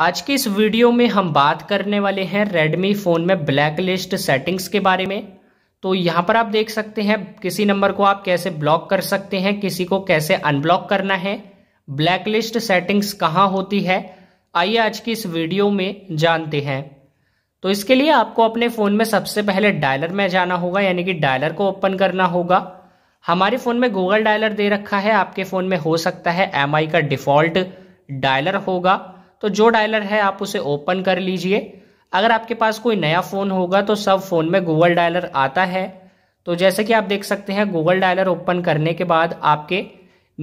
आज के इस वीडियो में हम बात करने वाले हैं रेडमी फ़ोन में ब्लैक लिस्ट सेटिंग्स के बारे में तो यहाँ पर आप देख सकते हैं किसी नंबर को आप कैसे ब्लॉक कर सकते हैं किसी को कैसे अनब्लॉक करना है ब्लैक लिस्ट सेटिंग्स कहाँ होती है आइए आज की इस वीडियो में जानते हैं तो इसके लिए आपको अपने फ़ोन में सबसे पहले डायलर में जाना होगा यानी कि डायलर को ओपन करना होगा हमारे फ़ोन में गूगल डायलर दे रखा है आपके फ़ोन में हो सकता है एम का डिफ़ॉल्ट डायलर होगा तो जो डायलर है आप उसे ओपन कर लीजिए अगर आपके पास कोई नया फ़ोन होगा तो सब फ़ोन में गूगल डायलर आता है तो जैसे कि आप देख सकते हैं गूगल डायलर ओपन करने के बाद आपके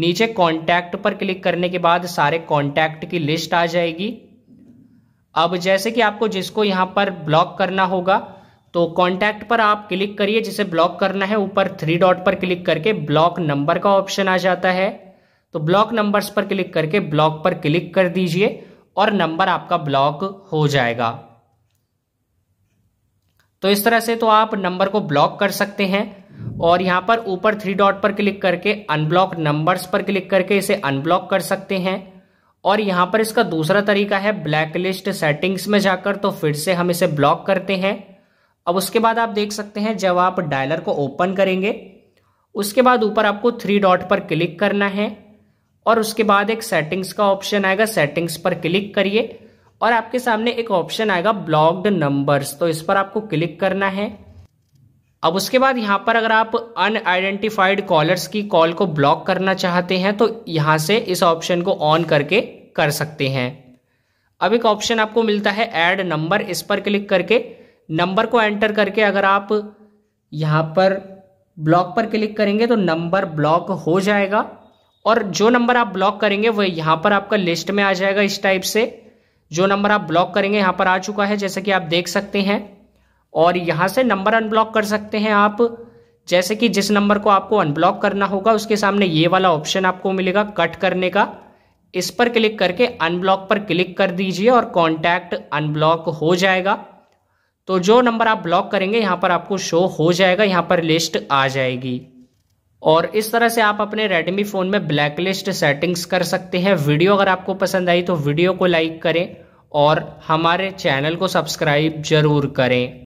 नीचे कॉन्टैक्ट पर क्लिक करने के बाद सारे कॉन्टैक्ट की लिस्ट आ जाएगी अब जैसे कि आपको जिसको यहाँ पर ब्लॉक करना होगा तो कॉन्टैक्ट पर आप क्लिक करिए जिसे ब्लॉक करना है ऊपर थ्री डॉट पर क्लिक करके ब्लॉक नंबर का ऑप्शन आ जाता है तो ब्लॉक नंबर्स पर क्लिक करके ब्लॉक पर क्लिक कर दीजिए और नंबर आपका ब्लॉक हो जाएगा तो इस तरह से तो आप नंबर को ब्लॉक कर सकते हैं और यहां पर ऊपर थ्री डॉट पर क्लिक करके अनब्लॉक नंबर्स पर क्लिक करके इसे अनब्लॉक कर सकते हैं और यहां पर इसका दूसरा तरीका है ब्लैकलिस्ट सेटिंग्स में जाकर तो फिर से हम इसे ब्लॉक करते हैं अब उसके बाद आप देख सकते हैं जब आप डायलर को ओपन करेंगे उसके बाद ऊपर आपको थ्री डॉट पर क्लिक करना है और उसके बाद एक सेटिंग्स का ऑप्शन आएगा सेटिंग्स पर क्लिक करिए और आपके सामने एक ऑप्शन आएगा ब्लॉक्ड नंबर्स तो इस पर आपको क्लिक करना है अब उसके बाद यहां पर अगर आप अनआइडेंटिफाइड कॉलर्स की कॉल को ब्लॉक करना चाहते हैं तो यहां से इस ऑप्शन को ऑन करके कर सकते हैं अब एक ऑप्शन आपको मिलता है एड नंबर इस पर क्लिक करके नंबर को एंटर करके अगर आप यहां पर ब्लॉक पर क्लिक करेंगे तो नंबर ब्लॉक हो जाएगा और जो नंबर आप ब्लॉक करेंगे वह यहाँ पर आपका लिस्ट में आ जाएगा इस टाइप से जो नंबर आप ब्लॉक करेंगे यहाँ पर आ चुका है जैसे कि आप देख सकते हैं और यहाँ से नंबर अनब्लॉक कर सकते हैं आप जैसे कि जिस नंबर को आपको अनब्लॉक करना होगा उसके सामने ये वाला ऑप्शन आपको मिलेगा कट करने का इस पर क्लिक करके अनब्लॉक पर क्लिक कर दीजिए और कॉन्टैक्ट अनब्लॉक हो जाएगा तो जो नंबर आप ब्लॉक करेंगे यहाँ पर आपको शो हो जाएगा यहाँ पर लिस्ट आ जाएगी और इस तरह से आप अपने रेडमी फ़ोन में ब्लैकलिस्ट सेटिंग्स कर सकते हैं वीडियो अगर आपको पसंद आई तो वीडियो को लाइक करें और हमारे चैनल को सब्सक्राइब ज़रूर करें